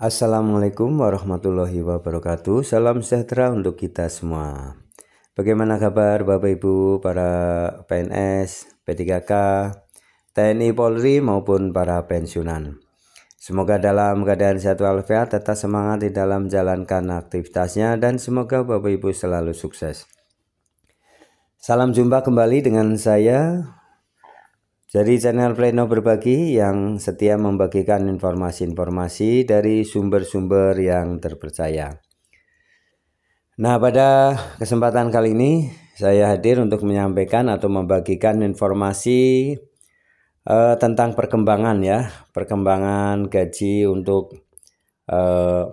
Assalamualaikum warahmatullahi wabarakatuh. Salam sejahtera untuk kita semua. Bagaimana kabar Bapak Ibu, para PNS, P3K, TNI Polri maupun para pensiunan? Semoga dalam keadaan sehat walafiat tetap semangat di dalam menjalankan aktivitasnya dan semoga Bapak Ibu selalu sukses. Salam jumpa kembali dengan saya jadi channel Pleno Berbagi yang setia membagikan informasi-informasi dari sumber-sumber yang terpercaya. Nah, pada kesempatan kali ini saya hadir untuk menyampaikan atau membagikan informasi eh, tentang perkembangan ya, perkembangan gaji untuk eh,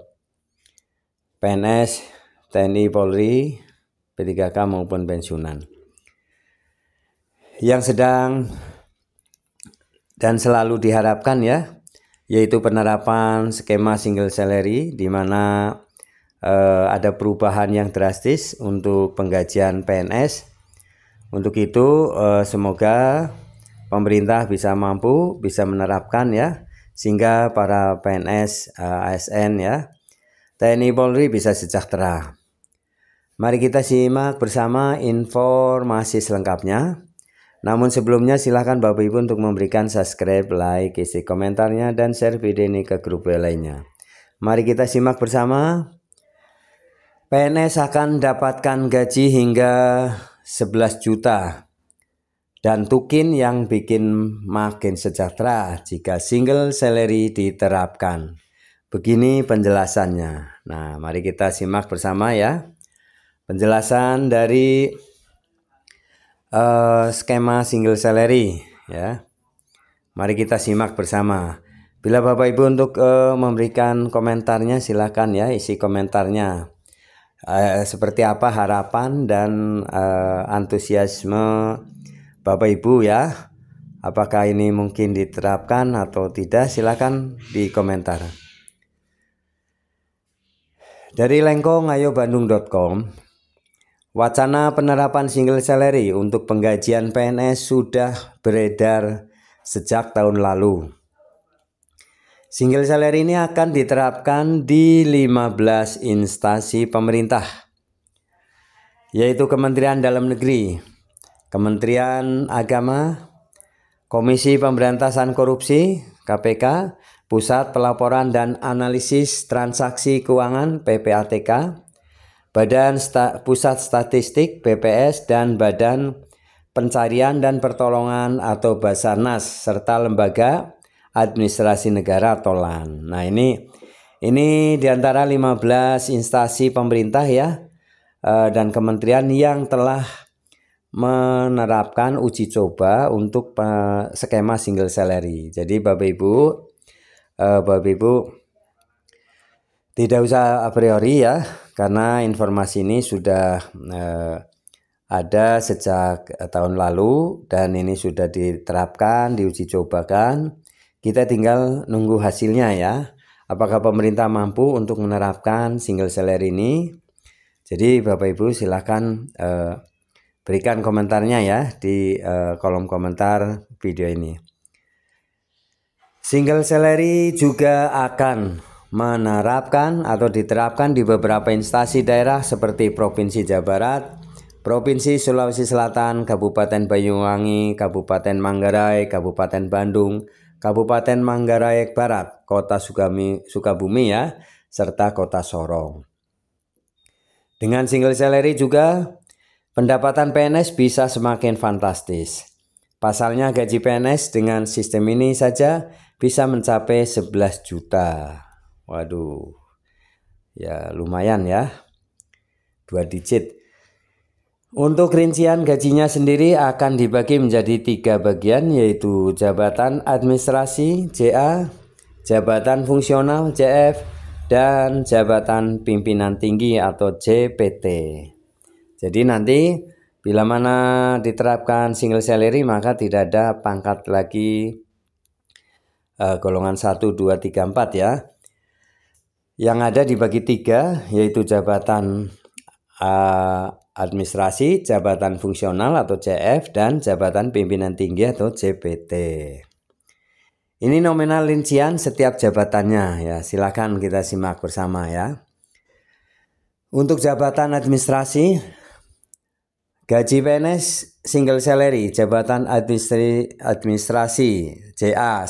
PNS, TNI, Polri, P3K maupun pensiunan. Yang sedang dan selalu diharapkan ya yaitu penerapan skema single salary di mana eh, ada perubahan yang drastis untuk penggajian PNS. Untuk itu eh, semoga pemerintah bisa mampu bisa menerapkan ya sehingga para PNS eh, ASN ya TNI Polri bisa sejahtera. Mari kita simak bersama informasi selengkapnya. Namun sebelumnya silahkan Bapak Ibu untuk memberikan subscribe, like, isi komentarnya, dan share video ini ke grup lainnya. Mari kita simak bersama. PNS akan dapatkan gaji hingga 11 juta. Dan tukin yang bikin makin sejahtera jika single salary diterapkan. Begini penjelasannya. Nah, mari kita simak bersama ya. Penjelasan dari uh, skema single salary ya. Mari kita simak bersama. Bila Bapak Ibu untuk uh, memberikan komentarnya silahkan ya isi komentarnya. Uh, seperti apa harapan dan uh, antusiasme Bapak Ibu ya. Apakah ini mungkin diterapkan atau tidak silakan di komentar. Dari lengkongayobandung.com. Wacana penerapan single salary untuk penggajian PNS sudah beredar sejak tahun lalu. Single salary ini akan diterapkan di 15 instansi pemerintah, yaitu Kementerian Dalam Negeri, Kementerian Agama, Komisi Pemberantasan Korupsi, KPK, Pusat Pelaporan dan Analisis Transaksi Keuangan, PPATK, Badan Sta Pusat Statistik BPS dan Badan Pencarian dan Pertolongan atau Basarnas serta lembaga administrasi negara atau LAN. Nah, ini ini diantara antara 15 instansi pemerintah ya eh, dan kementerian yang telah menerapkan uji coba untuk eh, skema single salary. Jadi Bapak Ibu, eh, Bapak Ibu tidak usah a priori ya karena informasi ini sudah eh, ada sejak eh, tahun lalu dan ini sudah diterapkan, diuji cobakan. Kita tinggal nunggu hasilnya ya. Apakah pemerintah mampu untuk menerapkan single seller ini? Jadi Bapak Ibu silahkan eh, berikan komentarnya ya di eh, kolom komentar video ini. Single salary juga akan menerapkan atau diterapkan di beberapa instansi daerah seperti Provinsi Jawa Barat, Provinsi Sulawesi Selatan, Kabupaten Banyuwangi, Kabupaten Manggarai, Kabupaten Bandung, Kabupaten Manggarai Barat, Kota Sukabumi, Sukabumi ya, serta Kota Sorong. Dengan single salary juga pendapatan PNS bisa semakin fantastis. Pasalnya gaji PNS dengan sistem ini saja bisa mencapai 11 juta. Waduh. Ya lumayan ya. Dua digit. Untuk rincian gajinya sendiri akan dibagi menjadi tiga bagian yaitu jabatan administrasi JA, jabatan fungsional JF, dan jabatan pimpinan tinggi atau JPT. Jadi nanti bila mana diterapkan single salary maka tidak ada pangkat lagi uh, golongan 1, 2, 3, 4 ya yang ada dibagi tiga, yaitu jabatan uh, administrasi, jabatan fungsional atau CF, dan jabatan pimpinan tinggi atau JPT. Ini nominal rincian setiap jabatannya ya. Silakan kita simak bersama ya. Untuk jabatan administrasi, gaji PNS single salary, jabatan administri, administrasi JA 1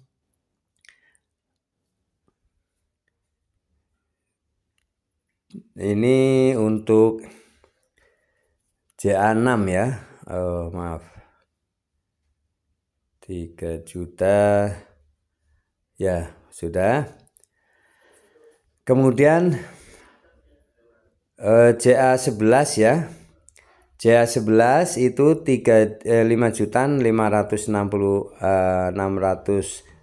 ini untuk JA6 ya oh, maaf 3 juta ya sudah kemudian eh, JA11 ya JA11 itu 3 eh, 5 jutaan 560 eh, 600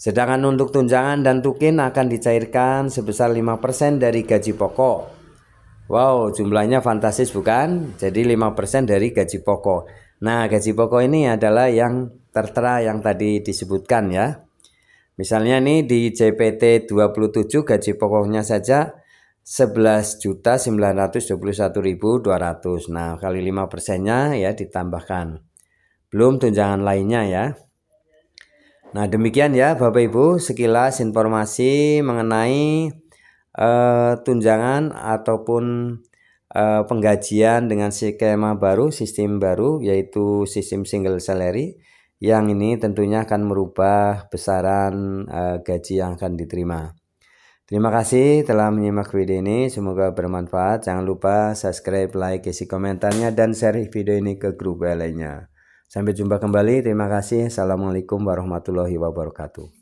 Sedangkan untuk tunjangan dan tukin akan dicairkan sebesar 5% dari gaji pokok. Wow, jumlahnya fantastis bukan? Jadi 5% dari gaji pokok. Nah, gaji pokok ini adalah yang tertera yang tadi disebutkan ya. Misalnya nih di JPT 27 gaji pokoknya saja 11.921.200. Nah, kali 5 persennya ya ditambahkan. Belum tunjangan lainnya ya. Nah, demikian ya Bapak Ibu sekilas informasi mengenai uh, tunjangan ataupun uh, penggajian dengan skema baru, sistem baru yaitu sistem single salary yang ini tentunya akan merubah besaran uh, gaji yang akan diterima. Terima kasih telah menyimak video ini, semoga bermanfaat. Jangan lupa subscribe, like, isi komentarnya, dan share video ini ke grup lainnya. Sampai jumpa kembali. Terima kasih. Assalamualaikum warahmatullahi wabarakatuh.